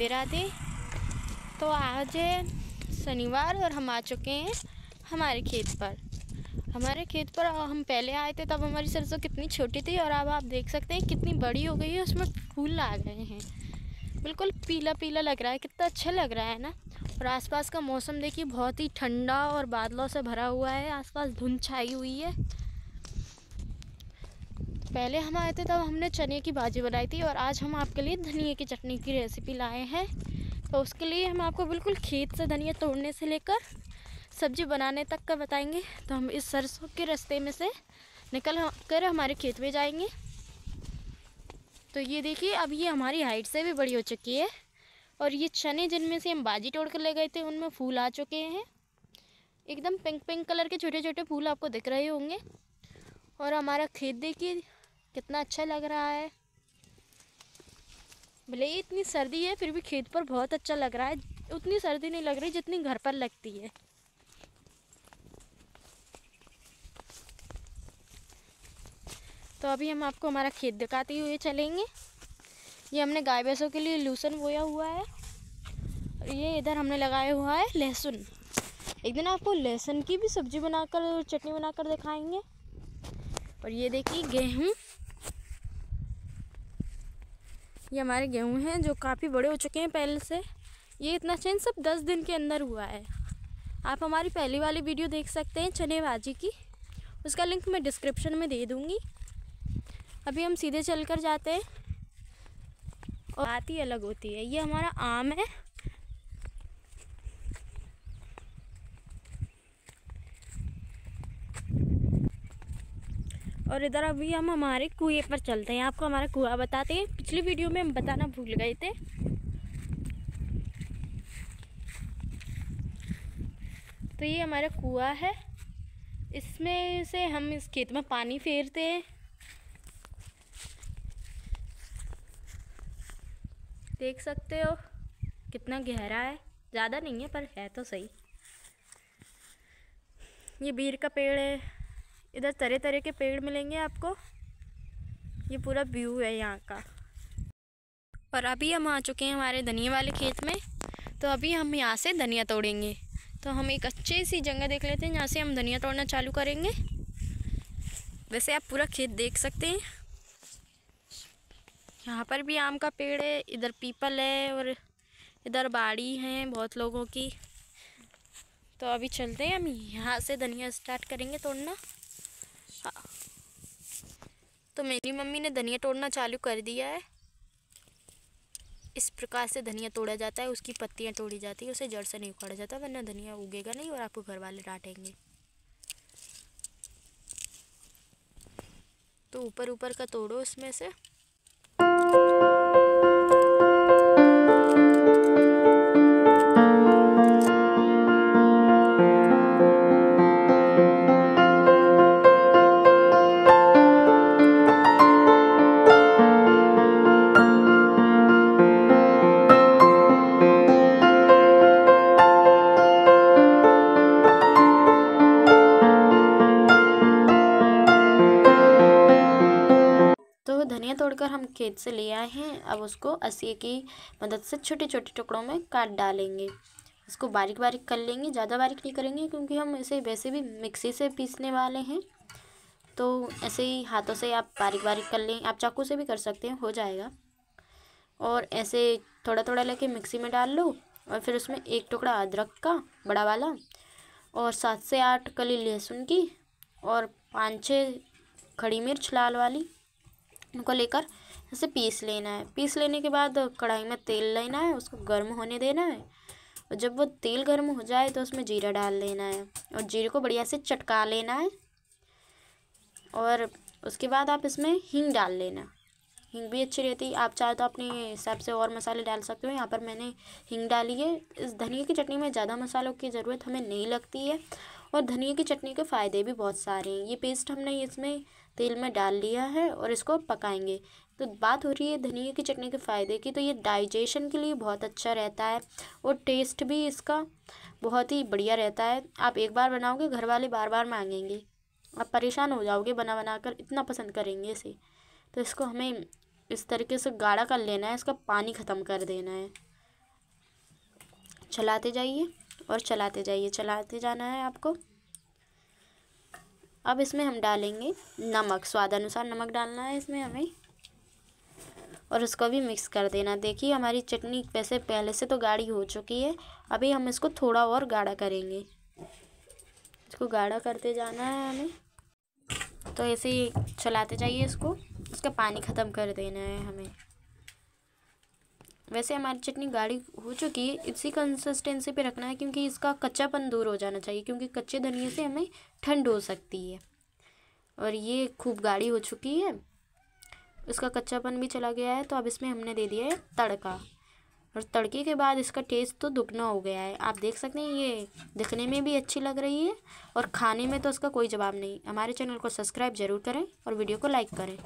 राधे राधे तो आज है शनिवार और हम आ चुके हैं हमारे खेत पर हमारे खेत पर हम पहले आए थे तब हमारी सरसों कितनी छोटी थी और अब आप देख सकते हैं कितनी बड़ी हो गई है उसमें फूल आ गए हैं बिल्कुल पीला पीला लग रहा है कितना अच्छा लग रहा है ना और आसपास का मौसम देखिए बहुत ही ठंडा और बादलों से भरा हुआ है आसपास धुंध छाई हुई है पहले हम आए थे तब हमने चने की भाजी बनाई थी और आज हम आपके लिए धनिए की चटनी की रेसिपी लाए हैं तो उसके लिए हम आपको बिल्कुल खेत से धनिया तोड़ने से लेकर सब्जी बनाने तक का बताएंगे तो हम इस सरसों के रास्ते में से निकल कर हमारे खेत में जाएंगे तो ये देखिए अब ये हमारी हाइट से भी बड़ी हो चुकी है और ये चने जिनमें से हम बाजी तोड़ कर ले गए थे उनमें फूल आ चुके हैं एकदम पिंक पिंक कलर के छोटे छोटे फूल आपको दिख रहे होंगे और हमारा खेत देखिए कितना अच्छा लग रहा है भले ही इतनी सर्दी है फिर भी खेत पर बहुत अच्छा लग रहा है उतनी सर्दी नहीं लग रही जितनी घर पर लगती है तो अभी हम आपको हमारा खेत दिखाते हुए चलेंगे ये हमने गाय भैंसों के लिए लूसन बोया हुआ है और ये इधर हमने लगाया हुआ है लहसुन एक दिन आपको लहसुन की भी सब्जी बनाकर चटनी बनाकर दिखाएंगे और ये देखिए गेहूँ ये हमारे गेहूँ हैं जो काफ़ी बड़े हो चुके हैं पहले से ये इतना चेंज सब दस दिन के अंदर हुआ है आप हमारी पहली वाली वीडियो देख सकते हैं चने भाजी की उसका लिंक मैं डिस्क्रिप्शन में दे दूँगी अभी हम सीधे चल कर जाते हैं और बात ही अलग होती है ये हमारा आम है और इधर अभी हम हमारे कुएँ पर चलते हैं आपको हमारा कुआ बताते हैं पिछली वीडियो में हम बताना भूल गए थे तो ये हमारा कुआ है इसमें से हम इस खेत में पानी फेरते हैं देख सकते हो कितना गहरा है ज़्यादा नहीं है पर है तो सही ये बीर का पेड़ है इधर तरह तरह के पेड़ मिलेंगे आपको ये पूरा व्यू है यहाँ का और अभी हम आ चुके हैं हमारे धनिया वाले खेत में तो अभी हम यहाँ से धनिया तोड़ेंगे तो हम एक अच्छी सी जगह देख लेते हैं यहाँ से हम धनिया तोड़ना चालू करेंगे वैसे आप पूरा खेत देख सकते हैं यहाँ पर भी आम का पेड़ है इधर पीपल है और इधर बाड़ी है बहुत लोगों की तो अभी चलते हैं हम यहाँ से धनिया स्टार्ट करेंगे तोड़ना तो मेरी मम्मी ने धनिया तोड़ना चालू कर दिया है इस प्रकार से धनिया तोड़ा जाता है उसकी पत्तियाँ तोड़ी जाती है उसे जड़ से नहीं उखाड़ा जाता वरना धनिया उगेगा नहीं और आपको घर वाले डांटेंगे तो ऊपर ऊपर का तोड़ो उसमें से धनिया तोड़कर हम खेत से ले आए हैं अब उसको असिए की मदद से छोटे छोटे टुकड़ों में काट डालेंगे इसको बारीक बारीक कर लेंगे ज़्यादा बारीक नहीं करेंगे क्योंकि हम इसे वैसे भी मिक्सी से पीसने वाले हैं तो ऐसे ही हाथों से आप बारीक बारीक कर लें आप चाकू से भी कर सकते हैं हो जाएगा और ऐसे थोड़ा थोड़ा लेके मिक्सी में डाल लो और फिर उसमें एक टुकड़ा अदरक का बड़ा वाला और सात से आठ कली लहसुन की और पाँच छः खड़ी मिर्च लाल वाली इनको लेकर ऐसे पीस लेना है पीस लेने के बाद कढ़ाई में तेल लेना है उसको गर्म होने देना है और जब वो तेल गर्म हो जाए तो उसमें जीरा डाल लेना है और जीरे को बढ़िया से चटका लेना है और उसके बाद आप इसमें हींग डाल लेना हिंग भी अच्छी रहती है आप चाहे तो अपने हिसाब से और मसाले डाल सकते हो यहाँ पर मैंने हिंग डाली है इस धनिया की चटनी में ज़्यादा मसालों की ज़रूरत हमें नहीं लगती है और धनिया की चटनी के फ़ायदे भी बहुत सारे हैं ये पेस्ट हमने इसमें तेल में डाल लिया है और इसको पकाएंगे तो बात हो रही है धनिया की चटनी के फ़ायदे की तो ये डाइजेशन के लिए बहुत अच्छा रहता है और टेस्ट भी इसका बहुत ही बढ़िया रहता है आप एक बार बनाओगे घर वाले बार बार मांगेंगे आप परेशान हो जाओगे बना बना कर इतना पसंद करेंगे इसे तो इसको हमें इस तरीके से गाढ़ा कर लेना है इसका पानी ख़त्म कर देना है चलाते जाइए और चलाते जाइए चलाते जाना है आपको अब इसमें हम डालेंगे नमक स्वाद अनुसार नमक डालना है इसमें हमें और उसको भी मिक्स कर देना देखिए हमारी चटनी वैसे पहले से तो गाढ़ी हो चुकी है अभी हम इसको थोड़ा और गाढ़ा करेंगे इसको गाढ़ा करते जाना है हमें तो ऐसे ही चलाते जाइए इसको उसका पानी ख़त्म कर देना है हमें वैसे हमारी चटनी गाढ़ी हो चुकी है इसी कंसिस्टेंसी पे रखना है क्योंकि इसका कच्चापन दूर हो जाना चाहिए क्योंकि कच्चे धनिए से हमें ठंड हो सकती है और ये खूब गाढ़ी हो चुकी है इसका कच्चापन भी चला गया है तो अब इसमें हमने दे दिया है तड़का और तड़के के बाद इसका टेस्ट तो दुगना हो गया है आप देख सकते हैं ये दिखने में भी अच्छी लग रही है और खाने में तो इसका कोई जवाब नहीं हमारे चैनल को सब्सक्राइब ज़रूर करें और वीडियो को लाइक करें